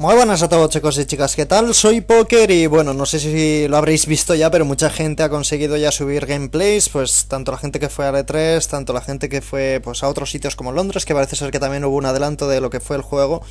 Muy buenas a todos chicos y chicas, ¿qué tal? Soy Poker y bueno, no sé si lo habréis visto ya, pero mucha gente ha conseguido ya subir gameplays, pues tanto la gente que fue a E3, tanto la gente que fue pues a otros sitios como Londres, que parece ser que también hubo un adelanto de lo que fue el juego.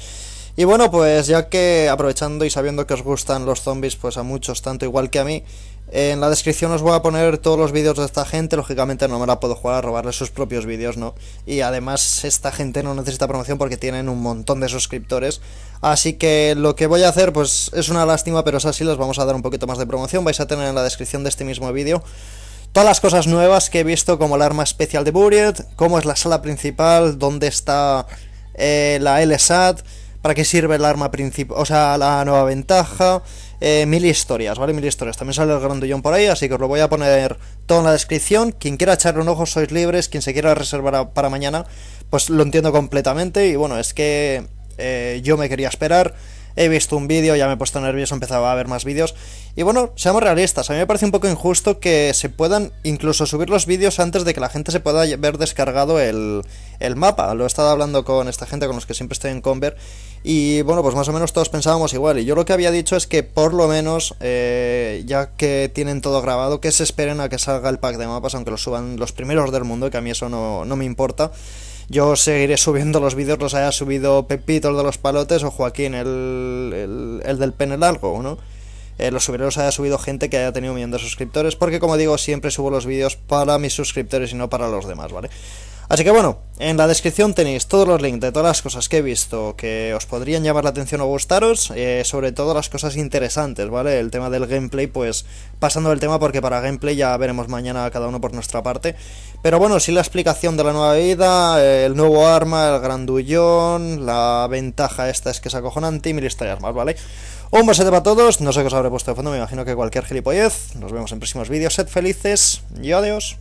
Y bueno, pues ya que aprovechando y sabiendo que os gustan los zombies, pues a muchos, tanto igual que a mí, en la descripción os voy a poner todos los vídeos de esta gente, lógicamente no me la puedo jugar a robarle sus propios vídeos, ¿no? Y además esta gente no necesita promoción porque tienen un montón de suscriptores, así que lo que voy a hacer pues es una lástima, pero es así, les vamos a dar un poquito más de promoción, vais a tener en la descripción de este mismo vídeo todas las cosas nuevas que he visto como el arma especial de Buried, cómo es la sala principal, dónde está eh, la LSAT para qué sirve el arma principal, o sea, la nueva ventaja, eh, mil historias, ¿vale? Mil historias. También sale el grandullón por ahí, así que os lo voy a poner todo en la descripción. Quien quiera echarle un ojo, sois libres. Quien se quiera reservar para mañana, pues lo entiendo completamente. Y bueno, es que eh, yo me quería esperar he visto un vídeo, ya me he puesto nervioso, empezaba a ver más vídeos. Y bueno, seamos realistas, a mí me parece un poco injusto que se puedan incluso subir los vídeos antes de que la gente se pueda ver descargado el, el mapa. Lo he estado hablando con esta gente con los que siempre estoy en Conver. Y bueno, pues más o menos todos pensábamos igual. Y yo lo que había dicho es que por lo menos, eh, ya que tienen todo grabado, que se esperen a que salga el pack de mapas, aunque lo suban los primeros del mundo, que a mí eso no, no me importa. Yo seguiré subiendo los vídeos, los haya subido Pepito, el de los palotes, o Joaquín, el, el, el del pene largo, ¿no? Eh, los subiré, los haya subido gente que haya tenido un millón de suscriptores, porque como digo, siempre subo los vídeos para mis suscriptores y no para los demás, ¿vale? Así que bueno, en la descripción tenéis todos los links de todas las cosas que he visto que os podrían llamar la atención o gustaros, eh, sobre todo las cosas interesantes, ¿vale? El tema del gameplay, pues pasando del tema porque para gameplay ya veremos mañana cada uno por nuestra parte. Pero bueno, sí la explicación de la nueva vida, el nuevo arma, el grandullón, la ventaja esta es que es acojonante y mil historias más, ¿vale? Un besete para todos, no sé qué os habré puesto de fondo, me imagino que cualquier gilipollez. Nos vemos en próximos vídeos, sed felices y adiós.